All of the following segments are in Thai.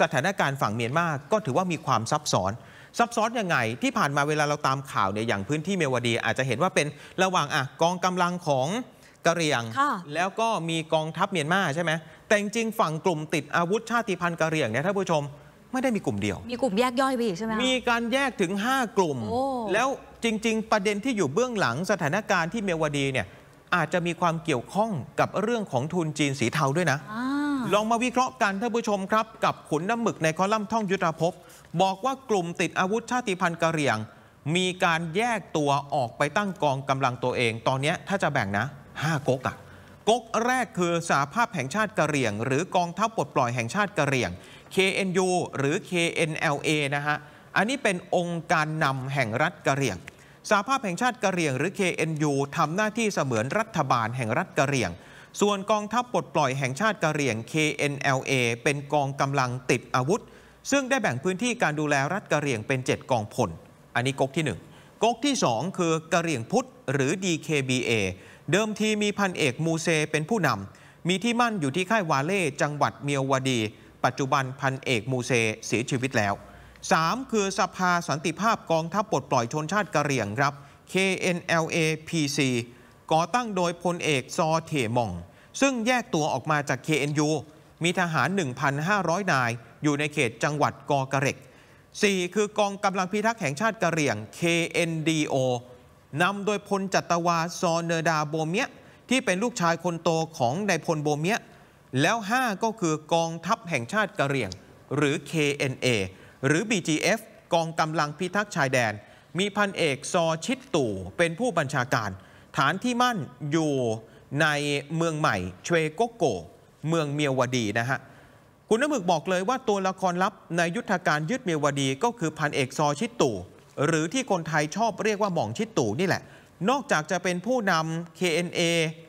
สถานการณ์ฝั่งเมียนมา ก็ถือว่ามีความซับซ้อน ซับซ้อนยังไง ที่ผ่านมาเวลาเราตามข่าวเนี่ย อย่างพื้นที่เมวดี อาจจะเห็นว่าเป็นระหว่างอ่ะกองกำลังของกะเหรี่ยง แล้วก็มีกองทัพเมียนมาใช่ไหม แต่จริง ฝั่งกลุ่มติด อาวุธชาติพันธุ์กะเหรี่ยงเนี่ยท่านผู้ชม ไม่ได้มีกลุ่มเดียว มีกลุ่มแยกย่อยไปอีกใช่ไหมมีการแยกถึง 5 กลุ่ม แล้วจริง ๆ ประเด็นที่อยู่เบื้องหลังสถานการณ์ที่เมียวดีเนี่ยอาจจะมีความเกี่ยวข้องกับเรื่องของทุนจีนสีเทาด้วยนะลองมาวิเคราะห์กันท่านผู้ชมครับกับขุนน้ำหมึกในคอลัมน์ท่องยุทธภพบอกว่ากลุ่มติดอาวุธชาติพันธุ์กะเหรี่ยง มีการแยกตัวออกไปตั้งกองกำลังตัวเอง ตอนนี้ถ้าจะแบ่งนะ5ก๊กอะก๊กแรกคือสาภาพแห่งชาติกะเหรี่ยง หรือกองทัพปลดปล่อยแห่งชาติกะเหรี่ยง KNU หรือ KNLA นะฮะ อันนี้เป็นองค์การนำแห่งรัฐกะเหรี่ยงสาภาพแห่งชาติกะเหรี่ยง หรือ KNU ทำหน้าที่เสมือนรัฐบาลแห่งรัฐกะเหรี่ยงส่วนกองทัพปลดปล่อยแห่งชาติกะเหรี่ยง KNLA เป็นกองกำลังติดอาวุธ ซึ่งได้แบ่งพื้นที่การดูแลรัฐกะเหรี่ยงเป็น 7 กองพล อันนี้ก๊กที่ 1ก๊กที่ 2 คือกะเหรี่ยงพุทธหรือ DKBA เดิมทีมีพันเอกมูเซเป็นผู้นำ มีที่มั่นอยู่ที่ค่ายวาเล่จังหวัดเมียววดี ปัจจุบันพันเอกมูเซ เสียชีวิตแล้ว 3. คือสภาสันติภาพกองทัพปลดปล่อยชนชาติกะเหรี่ยงครับ KNLA PC ก่อตั้งโดยพลเอกซอเถมองซึ่งแยกตัวออกมาจาก KNU มีทหาร 1,500 นายอยู่ในเขตจังหวัดกอกระเร็ก 4. คือกองกำลังพิทักษ์แห่งชาติกะเหรี่ยง KNDO นำโดยพลจัตวาซอเนดาโบเมีย ที่เป็นลูกชายคนโตของนายพลโบเมียแล้ว 5 ก็คือกองทัพแห่งชาติกะเหรี่ยงหรือ KNA หรือ BGF กองกำลังพิทักษ์ชายแดน มีพันเอกซอชิดตู่เป็นผู้บัญชาการ ฐานที่มั่นอยู่ในเมืองใหม่เชโกโก เมืองเมียวดีนะฮะ คุณน้ำหมึกบอกเลยว่าตัวละครลับในยุทธการยึดเมียวดีก็คือพันเอกซอชิตตู่หรือที่คนไทยชอบเรียกว่าหม่องชิตตู่นี่แหละ นอกจากจะเป็นผู้นำ KNA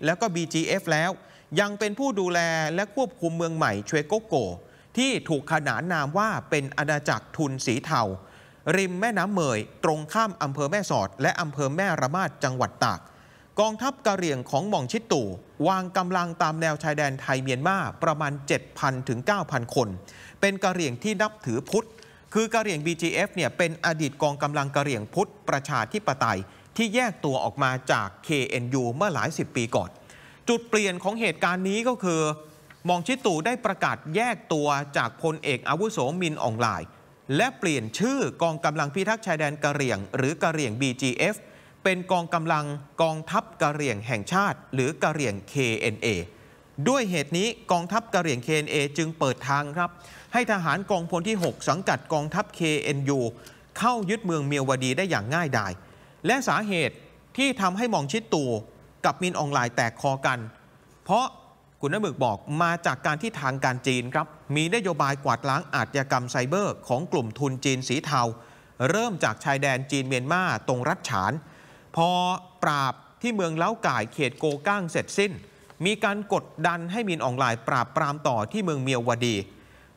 แล้วก็ BGF แล้ว ยังเป็นผู้ดูแลและควบคุมเมืองใหม่เชโกโก ที่ถูกขนานนามว่าเป็นอาณาจักรทุนสีเทาริมแม่น้ำเมยตรงข้ามอำเภอแม่สอด และอำเภอแม่ระมาดจังหวัดตากกองทัพกะเหรี่ยงของหม่องชิดตู่วางกำลังตามแนวชายแดนไทยเมียนมาประมาณ 7,000 ถึง 9,000 คน เป็นกะเหรี่ยงที่นับถือพุทธ คือกะเหรี่ยง BGF เนี่ยเป็นอดีตกองกำลังกะเหรี่ยงพุทธ ประชาธิปไตยที่แยกตัวออกมาจาก KNU เมื่อหลายสิบปีก่อน จุดเปลี่ยนของเหตุการณ์นี้ก็คือมองชิดตู่ได้ประกาศแยกตัวจากพลเอกอาวุโสมินอองไลายและเปลี่ยนชื่อกองกำลังพิทักษ์ชายแดนกะเหรี่ยงหรือกะเหรี่ยง BGF เป็นกองกำลังกองทัพกะเหรี่ยงแห่งชาติหรือกะเหรี่ยง KNA ด้วยเหตุนี้กองทัพกะเหรี่ยง KNA จึงเปิดทางครับ ให้ทหารกองพลที่ 6 สังกัดกองทัพ KNU เข้ายึดเมืองเมียววดีได้อย่างง่ายดาย และสาเหตุที่ทำให้มองชิดตูกับมินออนไลน์แตกคอกัน เพราะคุณนบึกบอกมาจากการที่ทางการจีนครับมีนโยบายกวาดล้างอาชญากรรมไซเบอร์ของกลุ่มทุนจีนสีเทา เริ่มจากชายแดนจีนเมียนมาตรงรัฐฉานพอปราบที่เมืองเล้าก่ายเขตโกก้างเสร็จสิ้น มีการกดดันให้มินอองไลน์ปราบปรามต่อที่เมืองเมียววดี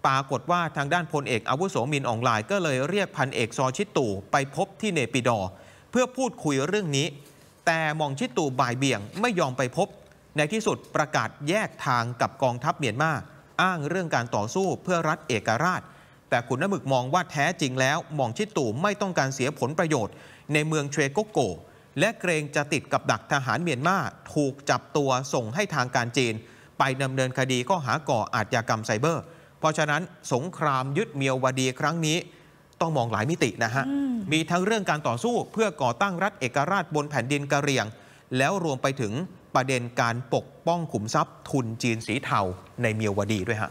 ปรากฏว่าทางด้านพลเอกอาวุโสมินอองไลน์ก็เลยเรียกพันเอกซอชิตตู่ไปพบที่เนปิดอ เพื่อพูดคุยเรื่องนี้ แต่มองชิตตู่บ่ายเบี่ยงไม่ยอมไปพบ ในที่สุดประกาศแยกทางกับกองทัพเมียนมา อ้างเรื่องการต่อสู้เพื่อรัฐเอกราช แต่ขุนน้ำมึกมองว่าแท้จริงแล้วมองชิตตู่ไม่ต้องการเสียผลประโยชน์ ในเมืองเชโกโกและเกรงจะติดกับดักทหารเมียนมาถูกจับตัวส่งให้ทางการจีน ไปดำเนินคดีข้อหาก่ออาชญากรรมไซเบอร์ เพราะฉะนั้นสงครามยึดเมียววดีครั้งนี้ ต้องมองหลายมิตินะฮะ มีทั้งเรื่องการต่อสู้เพื่อก่อตั้งรัฐเอกราชบนแผ่นดินกะเหรี่ยง แล้วรวมไปถึงประเด็นการปกป้องขุมทรัพย์ ทุนจีนสีเทาในเมียววดีด้วยฮะ